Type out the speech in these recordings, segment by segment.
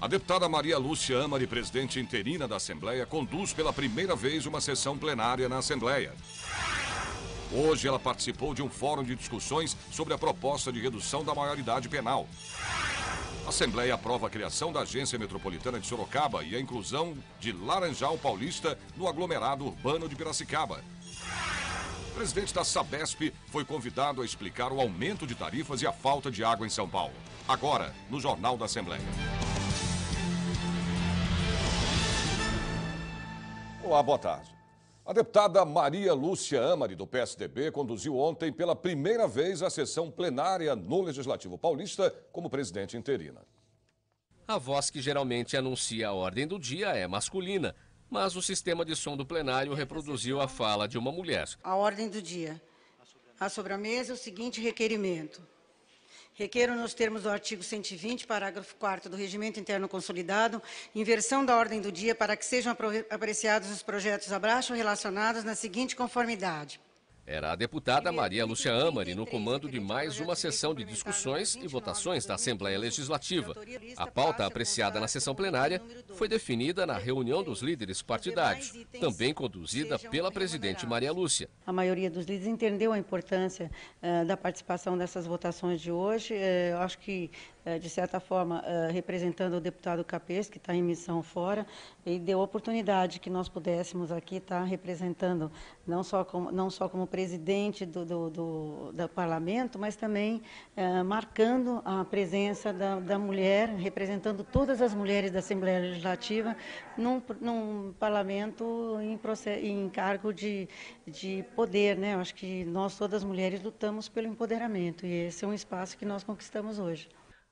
A deputada Maria Lúcia Amari, presidente interina da Assembleia, conduz pela primeira vez uma sessão plenária na Assembleia. Hoje ela participou de um fórum de discussões sobre a proposta de redução da maioridade penal. A Assembleia aprova a criação da Agência Metropolitana de Sorocaba e a inclusão de Laranjal Paulista no aglomerado urbano de Piracicaba. O presidente da Sabesp foi convidado a explicar o aumento de tarifas e a falta de água em São Paulo. Agora, no Jornal da Assembleia. Olá, boa tarde. A deputada Maria Lúcia Amari, do PSDB, conduziu ontem pela primeira vez a sessão plenária no Legislativo Paulista como presidente interina. A voz que geralmente anuncia a ordem do dia é masculina, mas o sistema de som do plenário reproduziu a fala de uma mulher. A ordem do dia. A sobremesa é o seguinte requerimento Requeiro, nos termos do artigo 120, parágrafo 4 do Regimento Interno Consolidado, inversão da ordem do dia para que sejam apreciados os projetos abaixo relacionados na seguinte conformidade era a deputada Maria Lúcia Amari no comando de mais uma sessão de discussões e votações da Assembleia Legislativa. A pauta apreciada na sessão plenária foi definida na reunião dos líderes partidários, também conduzida pela presidente Maria Lúcia. A maioria dos líderes entendeu a importância uh, da participação dessas votações de hoje. Uh, acho que eh, de certa forma, eh, representando o deputado Capês, que está em missão fora, e deu a oportunidade que nós pudéssemos aqui estar tá representando, não só como, não só como presidente do, do, do, do parlamento, mas também eh, marcando a presença da, da, mulher, representando todas as mulheres da Assembleia Legislativa num, num parlamento em, em cargo de, de poder. Né? Eu acho que nós, todas as mulheres, lutamos pelo empoderamento, e esse é um espaço que nós conquistamos hoje.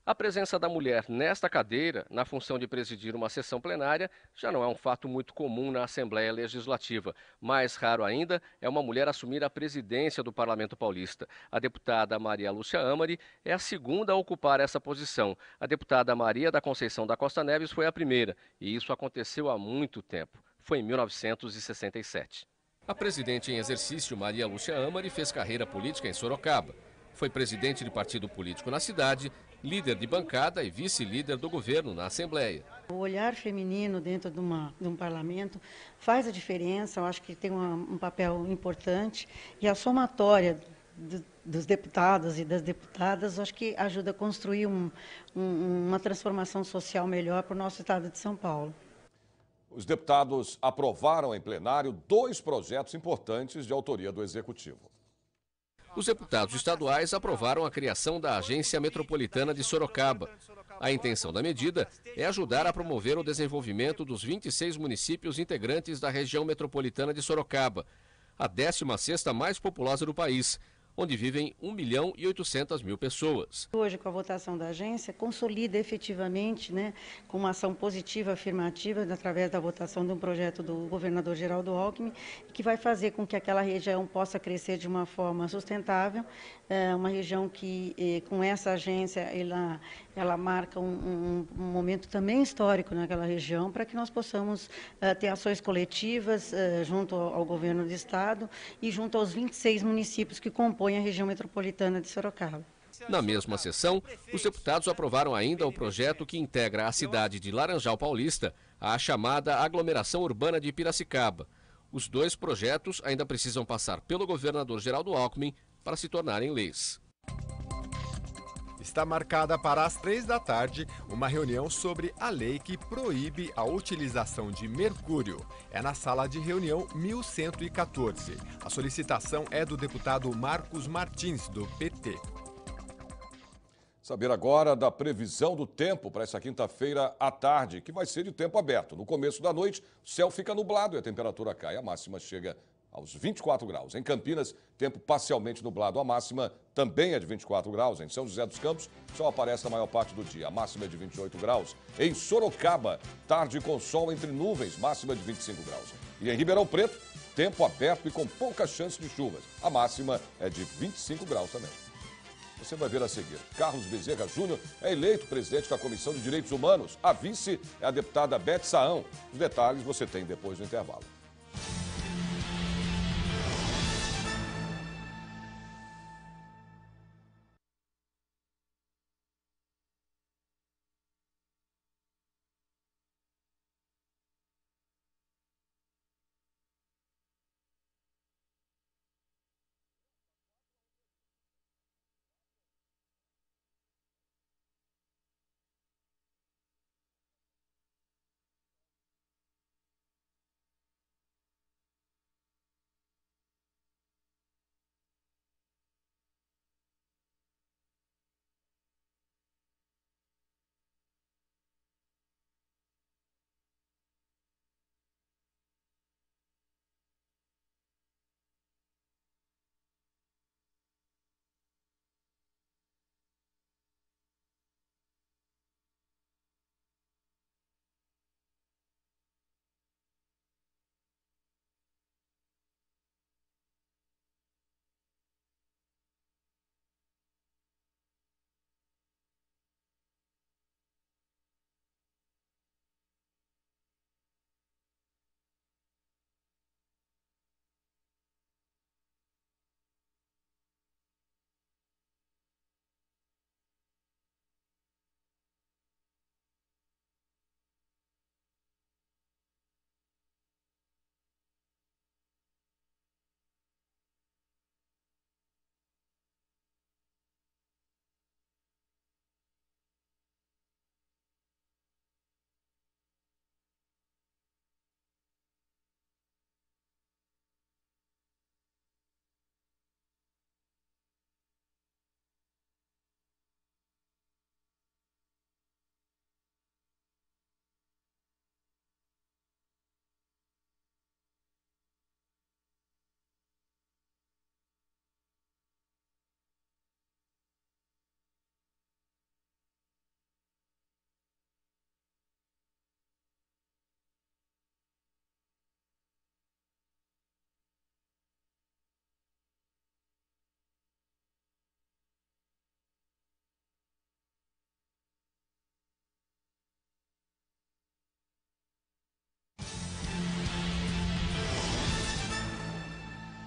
A presença da mulher nesta cadeira, na função de presidir uma sessão plenária, já não é um fato muito comum na Assembleia Legislativa. Mais raro ainda é uma mulher assumir a presidência do Parlamento Paulista. A deputada Maria Lúcia Amari é a segunda a ocupar essa posição. A deputada Maria da Conceição da Costa Neves foi a primeira, e isso aconteceu há muito tempo. Foi em 1967. A presidente em exercício, Maria Lúcia Amari, fez carreira política em Sorocaba foi presidente de partido político na cidade, líder de bancada e vice-líder do governo na Assembleia. O olhar feminino dentro de, uma, de, um parlamento faz a diferença, eu acho que tem uma, um papel importante e a somatória do, dos deputados e das deputadas, acho que ajuda a construir um, um, uma transformação social melhor para o nosso estado de São Paulo. Os deputados aprovaram em plenário dois projetos importantes de autoria do Executivo. Os deputados estaduais aprovaram a criação da Agência Metropolitana de Sorocaba. A intenção da medida é ajudar a promover o desenvolvimento dos 26 municípios integrantes da região metropolitana de Sorocaba, a 16ª mais populosa do país onde vivem 1 milhão e 800 mil pessoas. Hoje, com a votação da agência, consolida efetivamente, né, com uma ação positiva, afirmativa, através da votação de um projeto do governador Geraldo Alckmin, que vai fazer com que aquela região possa crescer de uma forma sustentável, é uma região que, eh, com essa agência, ela, ela marca um, um momento também histórico naquela região, para que nós possamos uh, ter ações coletivas uh, junto ao governo do Estado e junto aos 26 municípios que compõem compõem a região metropolitana de Sorocaba. Na mesma sessão, os deputados aprovaram ainda o projeto que integra a cidade de Laranjal Paulista à chamada aglomeração urbana de Piracicaba. Os dois projetos ainda precisam passar pelo governador Geraldo Alckmin para se tornarem leis está marcada para as três da tarde uma reunião sobre a lei que proíbe a utilização de mercúrio. É na sala de reunião 1114. A solicitação é do deputado Marcos Martins, do PT. Saber agora da previsão do tempo para essa quinta-feira à tarde, que vai ser de tempo aberto. No começo da noite, o céu fica nublado e a temperatura cai. A máxima chega aos 24 graus. Em Campinas, tempo parcialmente nublado. A máxima também é de 24 graus. Em São José dos Campos, sol aparece na maior parte do dia. A máxima é de 28 graus. Em Sorocaba, tarde com sol entre nuvens, máxima de 25 graus. E em Ribeirão Preto, tempo aberto e com pouca chance de chuvas. A máxima é de 25 graus também. Você vai ver a seguir. Carlos Bezerra Júnior é eleito presidente da Comissão de Direitos Humanos. A vice é a deputada Beth Saão. Os detalhes você tem depois do intervalo.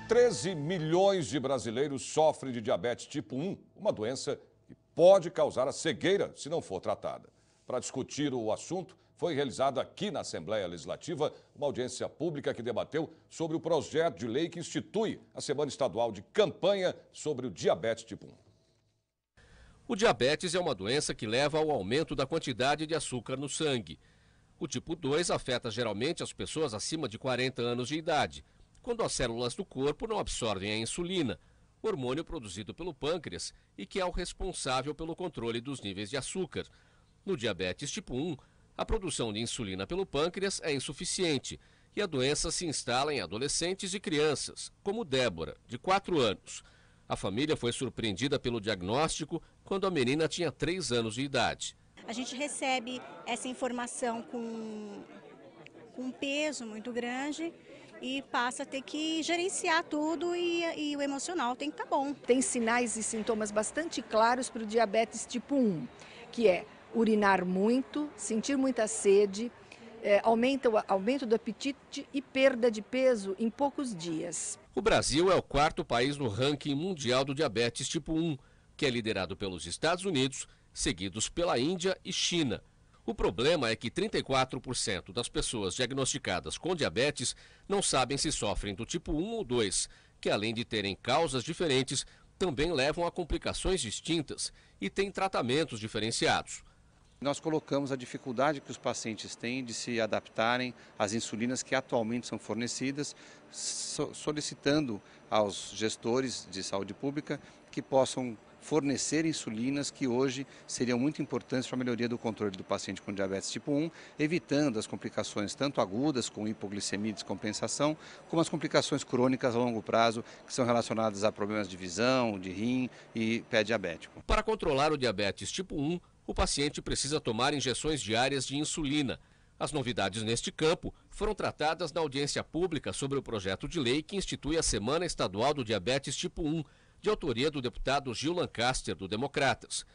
13 milhões de brasileiros sofrem de diabetes tipo 1, uma doença que pode causar a cegueira se não for tratada. Para discutir o assunto, foi realizada aqui na Assembleia Legislativa uma audiência pública que debateu sobre o projeto de lei que institui a Semana Estadual de Campanha sobre o Diabetes Tipo 1. O diabetes é uma doença que leva ao aumento da quantidade de açúcar no sangue. O tipo 2 afeta geralmente as pessoas acima de 40 anos de idade, quando as células do corpo não absorvem a insulina, hormônio produzido pelo pâncreas e que é o responsável pelo controle dos níveis de açúcar. No diabetes tipo 1, a produção de insulina pelo pâncreas é insuficiente e a doença se instala em adolescentes e crianças, como Débora, de 4 anos. A família foi surpreendida pelo diagnóstico quando a menina tinha 3 anos de idade. A gente recebe essa informação com um peso muito grande e passa a ter que gerenciar tudo e, e o emocional tem que estar tá bom. Tem sinais e sintomas bastante claros para o diabetes tipo 1, que é urinar muito, sentir muita sede, é, aumenta, aumento do apetite e perda de peso em poucos dias. O Brasil é o quarto país no ranking mundial do diabetes tipo 1, que é liderado pelos Estados Unidos, seguidos pela Índia e China. O problema é que 34% das pessoas diagnosticadas com diabetes não sabem se sofrem do tipo 1 ou 2, que além de terem causas diferentes, também levam a complicações distintas e têm tratamentos diferenciados. Nós colocamos a dificuldade que os pacientes têm de se adaptarem às insulinas que atualmente são fornecidas, solicitando aos gestores de saúde pública que possam fornecer insulinas que hoje seriam muito importantes para a melhoria do controle do paciente com diabetes tipo 1, evitando as complicações tanto agudas, com hipoglicemia e descompensação, como as complicações crônicas a longo prazo, que são relacionadas a problemas de visão, de rim e pé diabético. Para controlar o diabetes tipo 1, o paciente precisa tomar injeções diárias de insulina. As novidades neste campo foram tratadas na audiência pública sobre o projeto de lei que institui a Semana Estadual do Diabetes Tipo 1, de autoria do deputado Gil Lancaster, do Democratas.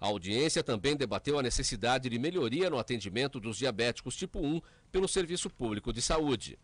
A audiência também debateu a necessidade de melhoria no atendimento dos diabéticos tipo 1 pelo Serviço Público de Saúde.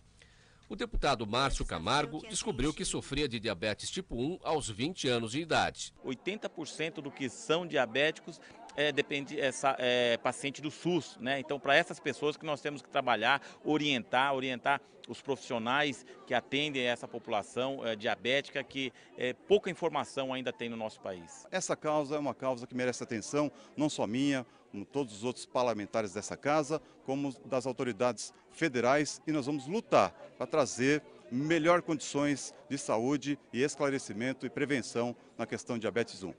O deputado Márcio é Camargo descobriu que sofria de diabetes tipo 1 aos 20 anos de idade. 80% do que são diabéticos é, depende, essa, é, é, paciente do SUS. Né? Então, para essas pessoas que nós temos que trabalhar, orientar, orientar os profissionais que atendem essa população é, diabética, que é, pouca informação ainda tem no nosso país. Essa causa é uma causa que merece atenção, não só minha, como todos os outros parlamentares dessa casa, como das autoridades federais, e nós vamos lutar para trazer melhor condições de saúde e esclarecimento e prevenção na questão diabetes 1.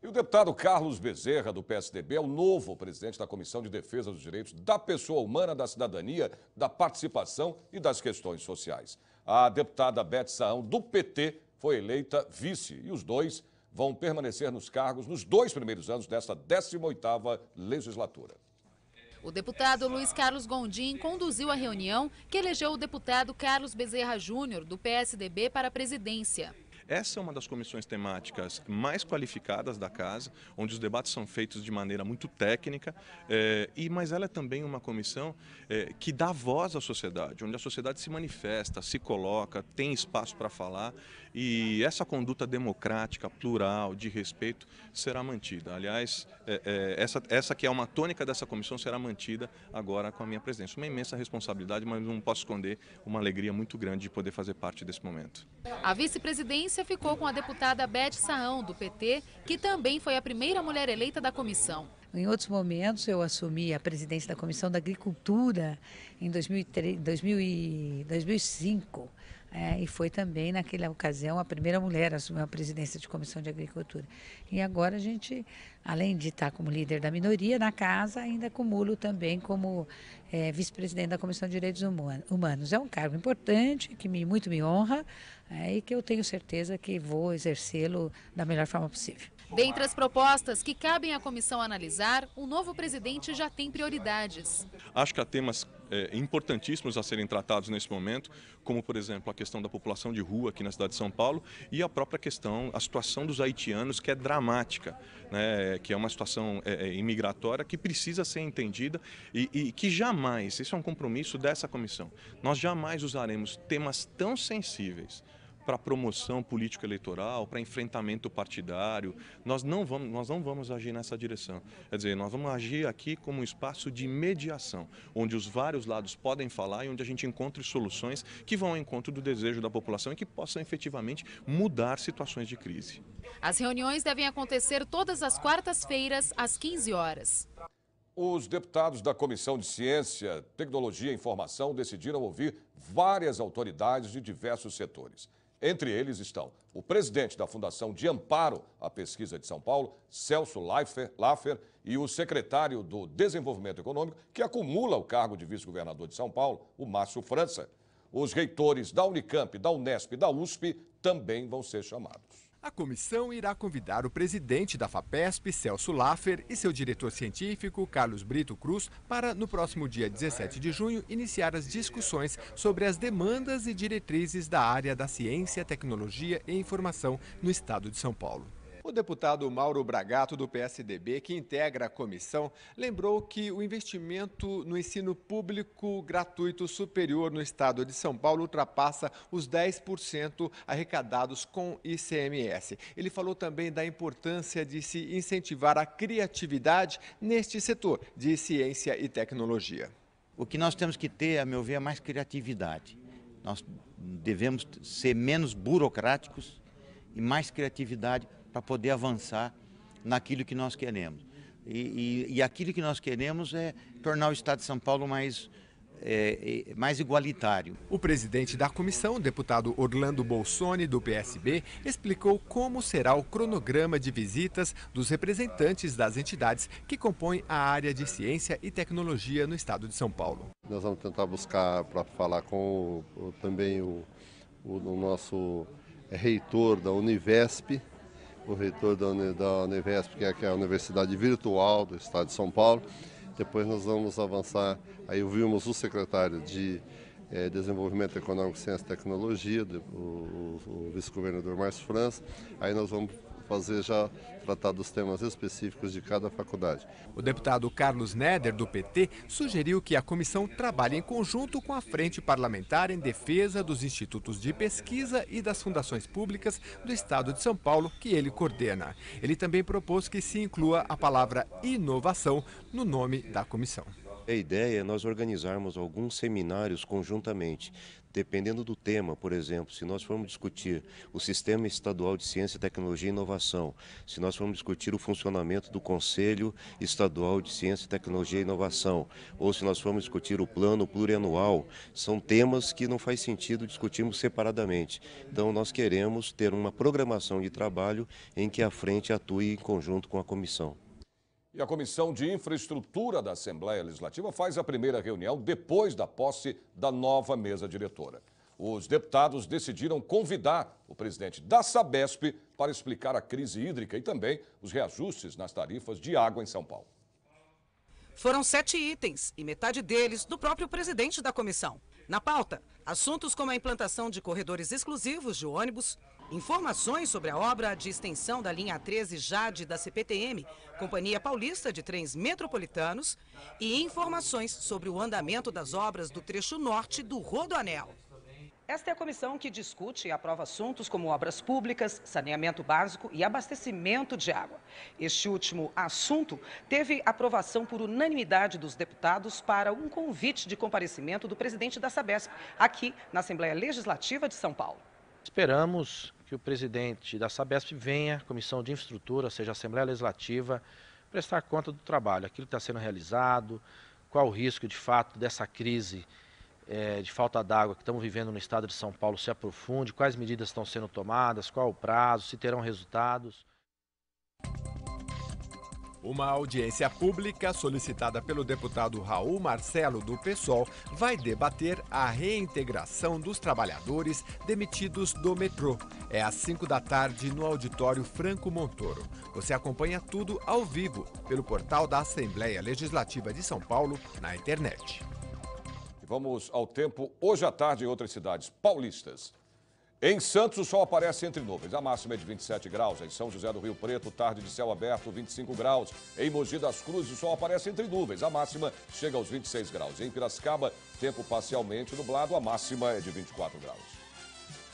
E o deputado Carlos Bezerra, do PSDB, é o novo presidente da Comissão de Defesa dos Direitos da Pessoa Humana, da Cidadania, da Participação e das Questões Sociais. A deputada Beth Saão, do PT, foi eleita vice e os dois vão permanecer nos cargos nos dois primeiros anos desta 18ª legislatura. O deputado Luiz Carlos Gondim conduziu a reunião que elegeu o deputado Carlos Bezerra Júnior, do PSDB, para a presidência. Essa é uma das comissões temáticas mais qualificadas da casa, onde os debates são feitos de maneira muito técnica, é, e mas ela é também uma comissão é, que dá voz à sociedade, onde a sociedade se manifesta, se coloca, tem espaço para falar, e essa conduta democrática, plural, de respeito, será mantida. Aliás, é, essa, essa que é uma tônica dessa comissão será mantida agora com a minha presença. Uma imensa responsabilidade, mas não posso esconder uma alegria muito grande de poder fazer parte desse momento. A vice-presidência ficou com a deputada Beth Saão, do PT, que também foi a primeira mulher eleita da comissão. Em outros momentos, eu assumi a presidência da Comissão da Agricultura em 2003, 2000 2005. É, e foi também, naquela ocasião, a primeira mulher a assumir a presidência de comissão de agricultura. E agora a gente, além de estar como líder da minoria na casa, ainda acumulo também como é, vice-presidente da comissão de direitos humanos. É um cargo importante, que me, muito me honra é, e que eu tenho certeza que vou exercê-lo da melhor forma possível. Dentre as propostas que cabem à comissão analisar, o novo presidente já tem prioridades. Acho que há temas é, importantíssimos a serem tratados nesse momento, como, por exemplo, a questão da população de rua aqui na cidade de São Paulo e a própria questão, a situação dos haitianos, que é dramática, né, que é uma situação é, imigratória que precisa ser entendida e, e que jamais, isso é um compromisso dessa comissão, nós jamais usaremos temas tão sensíveis para promoção político-eleitoral, para enfrentamento partidário. Nós não, vamos, nós não vamos agir nessa direção. Quer dizer, nós vamos agir aqui como um espaço de mediação, onde os vários lados podem falar e onde a gente encontre soluções que vão ao encontro do desejo da população e que possam efetivamente mudar situações de crise. As reuniões devem acontecer todas as quartas-feiras, às 15 horas. Os deputados da Comissão de Ciência, Tecnologia e Informação decidiram ouvir várias autoridades de diversos setores. Entre eles estão o presidente da Fundação de Amparo à Pesquisa de São Paulo, Celso Laffer, e o secretário do Desenvolvimento Econômico, que acumula o cargo de vice-governador de São Paulo, o Márcio França. Os reitores da Unicamp, da Unesp e da USP também vão ser chamados. A comissão irá convidar o presidente da FAPESP, Celso Laffer, e seu diretor científico, Carlos Brito Cruz, para, no próximo dia 17 de junho, iniciar as discussões sobre as demandas e diretrizes da área da ciência, tecnologia e informação no estado de São Paulo. O deputado Mauro Bragato, do PSDB, que integra a comissão, lembrou que o investimento no ensino público gratuito superior no estado de São Paulo ultrapassa os 10% arrecadados com ICMS. Ele falou também da importância de se incentivar a criatividade neste setor de ciência e tecnologia. O que nós temos que ter, a meu ver, é mais criatividade. Nós devemos ser menos burocráticos e mais criatividade para poder avançar naquilo que nós queremos. E, e, e, aquilo que nós queremos é tornar o Estado de São Paulo mais, é, é mais igualitário. O presidente da comissão, deputado Orlando Bolsoni, do PSB, explicou como será o cronograma de visitas dos representantes das entidades que compõem a área de ciência e tecnologia no Estado de São Paulo. Nós vamos tentar buscar para falar com o, também o, o, o nosso reitor da Univesp, o reitor da, da Univesp, que é, que é a Universidade Virtual do Estado de São Paulo. Depois nós vamos avançar, aí ouvimos o secretário de é, Desenvolvimento Econômico, Ciência e Tecnologia, o, o, o vice-governador Márcio França. Aí nós vamos fazer já tratar dos temas específicos de cada faculdade. O deputado Carlos Neder, do PT, sugeriu que a comissão trabalhe em conjunto com a Frente Parlamentar em defesa dos institutos de pesquisa e das fundações públicas do Estado de São Paulo, que ele coordena. Ele também propôs que se inclua a palavra inovação no nome da comissão. A ideia é nós organizarmos alguns seminários conjuntamente, dependendo do tema, por exemplo, se nós formos discutir o Sistema Estadual de Ciência, Tecnologia e Inovação, se nós formos discutir o funcionamento do Conselho Estadual de Ciência, Tecnologia e Inovação, ou se nós formos discutir o plano plurianual, são temas que não faz sentido discutirmos separadamente. Então, nós queremos ter uma programação de trabalho em que a frente atue em conjunto com a comissão. E a Comissão de Infraestrutura da Assembleia Legislativa faz a primeira reunião depois da posse da nova mesa diretora. Os deputados decidiram convidar o presidente da Sabesp para explicar a crise hídrica e também os reajustes nas tarifas de água em São Paulo. Foram sete itens e metade deles do próprio presidente da comissão. Na pauta, assuntos como a implantação de corredores exclusivos de ônibus, Informações sobre a obra de extensão da linha 13 Jade da CPTM, Companhia Paulista de Trens Metropolitanos, e informações sobre o andamento das obras do trecho norte do Rodoanel. Esta é a comissão que discute e aprova assuntos como obras públicas, saneamento básico e abastecimento de água. Este último assunto teve aprovação por unanimidade dos deputados para um convite de comparecimento do presidente da Sabesp, aqui na Assembleia Legislativa de São Paulo. Esperamos que o presidente da Sabesp venha, comissão de infraestrutura, seja Assembleia Legislativa, prestar conta do trabalho, aquilo que está sendo realizado, qual o risco de fato dessa crise é, de falta d'água que estamos vivendo no estado de São Paulo se aprofunde, quais medidas estão sendo tomadas, qual o prazo, se terão resultados. Uma audiência pública solicitada pelo deputado Raul Marcelo do PSOL vai debater a reintegração dos trabalhadores demitidos do metrô. É às 5 da tarde no auditório Franco Montoro. Você acompanha tudo ao vivo pelo portal da Assembleia Legislativa de São Paulo na internet. Vamos ao tempo hoje à tarde em outras cidades paulistas. Em Santos, o sol aparece entre nuvens. A máxima é de 27 graus. Em São José do Rio Preto, tarde de céu aberto, 25 graus. Em Mogi das Cruzes, o sol aparece entre nuvens. A máxima chega aos 26 graus. Em Piracicaba, tempo parcialmente nublado. A máxima é de 24 graus.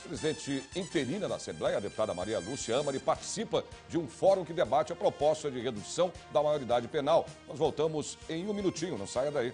Presidente interina da Assembleia, a deputada Maria Lúcia Amari, participa de um fórum que debate a proposta de redução da maioridade penal. Nós voltamos em um minutinho. Não saia daí.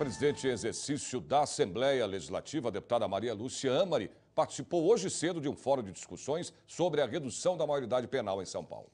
presidente em exercício da Assembleia Legislativa, a deputada Maria Lúcia Amari, participou hoje cedo de um fórum de discussões sobre a redução da maioridade penal em São Paulo.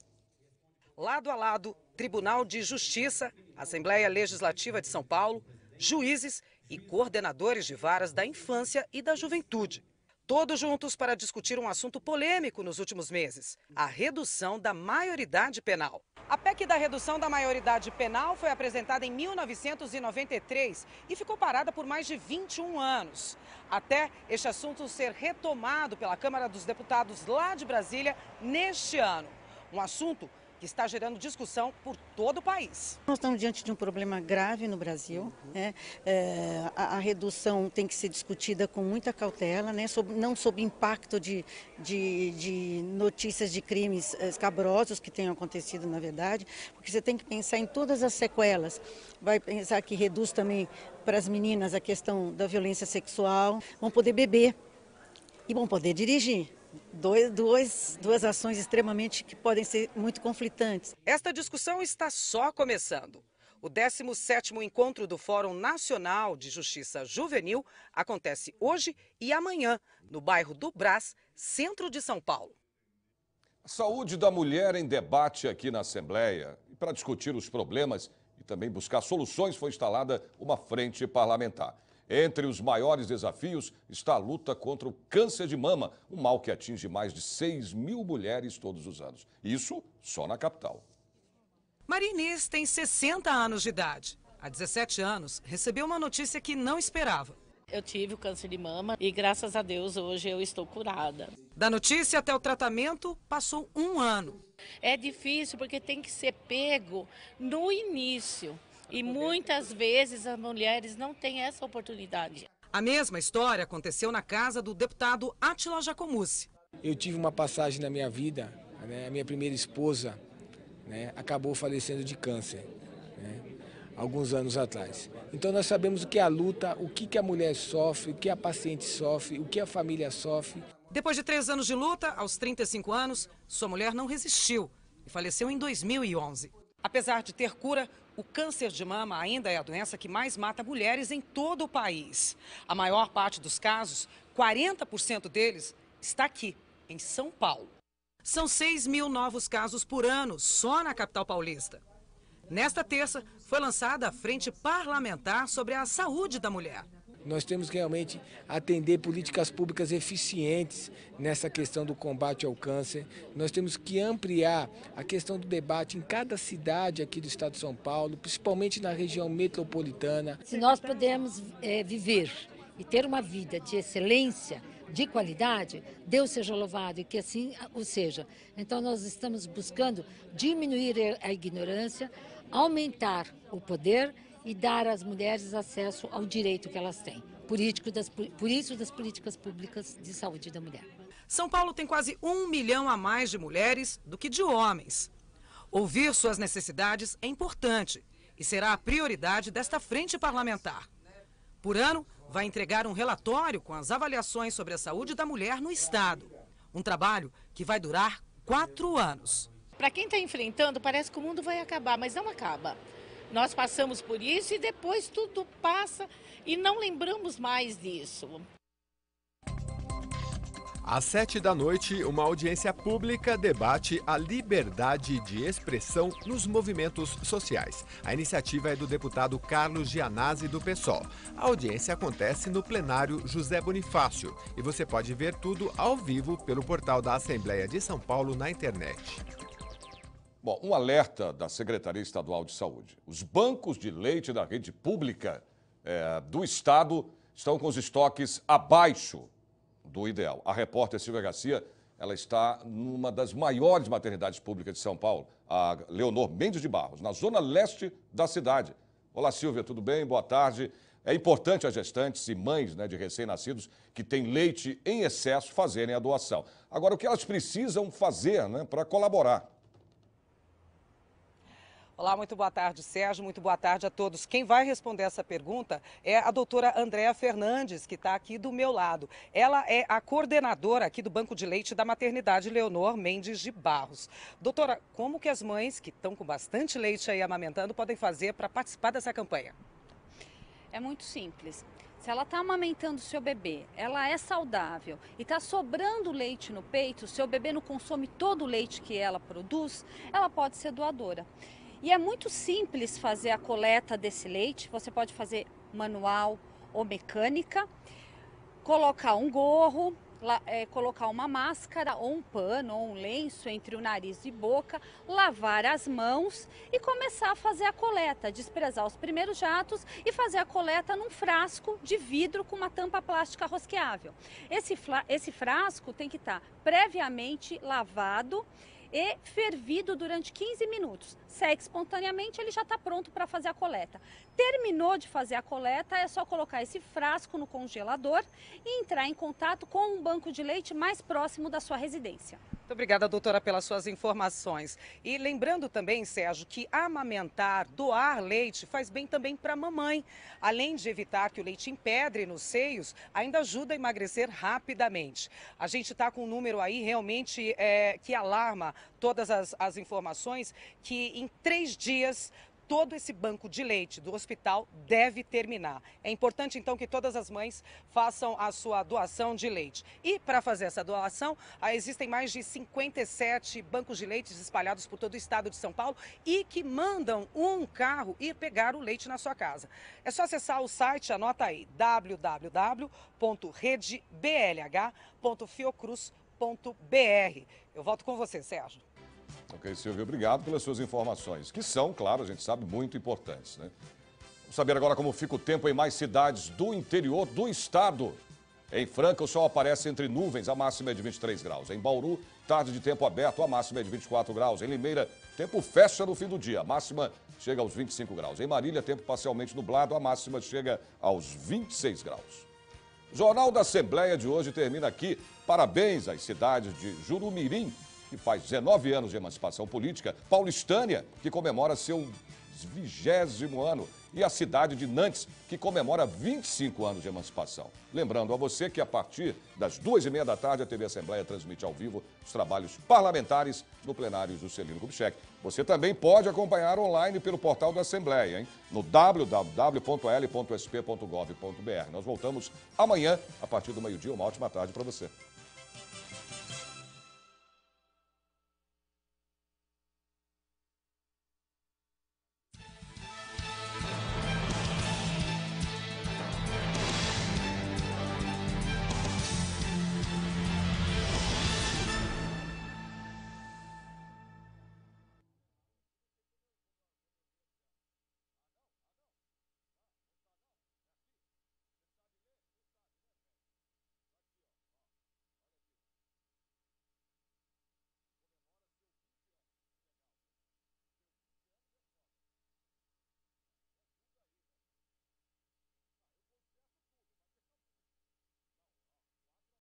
Lado a lado, Tribunal de Justiça, Assembleia Legislativa de São Paulo, juízes e coordenadores de varas da infância e da juventude. Todos juntos para discutir um assunto polêmico nos últimos meses: a redução da maioridade penal. A PEC da redução da maioridade penal foi apresentada em 1993 e ficou parada por mais de 21 anos. Até este assunto ser retomado pela Câmara dos Deputados lá de Brasília neste ano. Um assunto que está gerando discussão por todo o país. Nós estamos diante de um problema grave no Brasil. Uhum. Né? É, a, a, redução tem que ser discutida com muita cautela, né? Sob, não sob impacto de, de, de, notícias de crimes eh, escabrosos que tenham acontecido, na verdade, porque você tem que pensar em todas as sequelas. Vai pensar que reduz também para as meninas a questão da violência sexual, vão poder beber e vão poder dirigir dois, duas, duas ações extremamente que podem ser muito conflitantes. Esta discussão está só começando. O 17º encontro do Fórum Nacional de Justiça Juvenil acontece hoje e amanhã no bairro do Brás, centro de São Paulo. A saúde da mulher em debate aqui na Assembleia. E para discutir os problemas e também buscar soluções, foi instalada uma frente parlamentar. Entre os maiores desafios está a luta contra o câncer de mama, um mal que atinge mais de 6 mil mulheres todos os anos. Isso só na capital. Marinis tem 60 anos de idade. Há 17 anos, recebeu uma notícia que não esperava. Eu tive o câncer de mama e, graças a Deus, hoje eu estou curada. Da notícia até o tratamento, passou um ano. É difícil porque tem que ser pego no início. E muitas vezes as mulheres não têm essa oportunidade. A mesma história aconteceu na casa do deputado Atila Jacomussi. Eu tive uma passagem na minha vida, né? a minha primeira esposa né? acabou falecendo de câncer. Né? alguns anos atrás. Então nós sabemos o que é a luta, o que, que a mulher sofre, o que a paciente sofre, o que a família sofre. Depois de três anos de luta, aos 35 anos, sua mulher não resistiu e faleceu em 2011. Apesar de ter cura, o câncer de mama ainda é a doença que mais mata mulheres em todo o país. A maior parte dos casos, 40% deles, está aqui, em São Paulo. São 6 mil novos casos por ano, só na capital paulista. Nesta terça, foi lançada a Frente Parlamentar sobre a Saúde da Mulher. Nós temos que realmente atender políticas públicas eficientes nessa questão do combate ao câncer. Nós temos que ampliar a questão do debate em cada cidade aqui do estado de São Paulo, principalmente na região metropolitana. Se nós pudermos é, viver e ter uma vida de excelência, de qualidade, Deus seja louvado e que assim o seja. Então, nós estamos buscando diminuir a ignorância, aumentar o poder e dar às mulheres acesso ao direito que elas têm, por isso das políticas públicas de saúde da mulher. São Paulo tem quase um milhão a mais de mulheres do que de homens. Ouvir suas necessidades é importante e será a prioridade desta frente parlamentar. Por ano, vai entregar um relatório com as avaliações sobre a saúde da mulher no Estado. Um trabalho que vai durar quatro anos. Para quem está enfrentando, parece que o mundo vai acabar, mas não acaba. Nós passamos por isso e depois tudo passa e não lembramos mais disso. Às sete da noite, uma audiência pública debate a liberdade de expressão nos movimentos sociais. A iniciativa é do deputado Carlos Gianazzi, do PSOL. A audiência acontece no plenário José Bonifácio e você pode ver tudo ao vivo pelo portal da Assembleia de São Paulo na internet. Bom, um alerta da Secretaria Estadual de Saúde. Os bancos de leite da rede pública é, do Estado estão com os estoques abaixo do ideal. A repórter Silvia Garcia ela está numa das maiores maternidades públicas de São Paulo, a Leonor Mendes de Barros, na zona leste da cidade. Olá, Silvia, tudo bem? Boa tarde. É importante as gestantes e mães né, de recém-nascidos que têm leite em excesso fazerem a doação. Agora, o que elas precisam fazer né, para colaborar? Olá, muito boa tarde, Sérgio. Muito boa tarde a todos. Quem vai responder essa pergunta é a doutora Andréa Fernandes, que está aqui do meu lado. Ela é a coordenadora aqui do Banco de Leite da Maternidade Leonor Mendes de Barros. Doutora, como que as mães que estão com bastante leite aí amamentando podem fazer para participar dessa campanha? É muito simples. Se ela está amamentando seu bebê, ela é saudável e está sobrando leite no peito, seu bebê não consome todo o leite que ela produz, ela pode ser doadora. E é muito simples fazer a coleta desse leite, você pode fazer manual ou mecânica, colocar um gorro, eh, colocar uma máscara ou um pano ou um lenço entre o nariz e boca, lavar as mãos e começar a fazer a coleta, desprezar os primeiros jatos e fazer a coleta num frasco de vidro com uma tampa plástica rosqueável. Esse, esse frasco tem que estar previamente lavado e fervido durante 15 minutos segue espontaneamente, ele já está pronto para fazer a coleta. Terminou de fazer a coleta, é só colocar esse frasco no congelador e entrar em contato com um banco de leite mais próximo da sua residência. Muito obrigada, doutora, pelas suas informações. E lembrando também, Sérgio, que amamentar, doar leite faz bem também para a mamãe. Além de evitar que o leite empedre nos seios, ainda ajuda a emagrecer rapidamente. A gente está com um número aí realmente é, que alarma todas as, as informações que em três dias todo esse banco de leite do hospital deve terminar. É importante, então, que todas as mães façam a sua doação de leite. E, para fazer essa doação, ah, existem mais de 57 bancos de leite espalhados por todo o estado de São Paulo e que mandam um carro ir pegar o leite na sua casa. É só acessar o site, anota aí, www.redeblh.fiocruz.br. Eu volto com você, Sérgio. Ok, Silvio, obrigado pelas suas informações, que são, claro, a gente sabe, muito importantes. Né? Vamos saber agora como fica o tempo em mais cidades do interior do estado. Em Franca, o sol aparece entre nuvens, a máxima é de 23 graus. Em Bauru, tarde de tempo aberto, a máxima é de 24 graus. Em Limeira, tempo fecha no fim do dia, a máxima chega aos 25 graus. Em Marília, tempo parcialmente nublado, a máxima chega aos 26 graus. Jornal da Assembleia de hoje termina aqui. Parabéns às cidades de Jurumirim que faz 19 anos de emancipação política, Paulistânia, que comemora seu vigésimo ano, e a cidade de Nantes, que comemora 25 anos de emancipação. Lembrando a você que a partir das duas e meia da tarde a TV Assembleia transmite ao vivo os trabalhos parlamentares no plenário do Celino Kubitschek. Você também pode acompanhar online pelo portal da Assembleia, hein? no www.l.sp.gov.br. Nós voltamos amanhã a partir do meio-dia. Uma ótima tarde para você.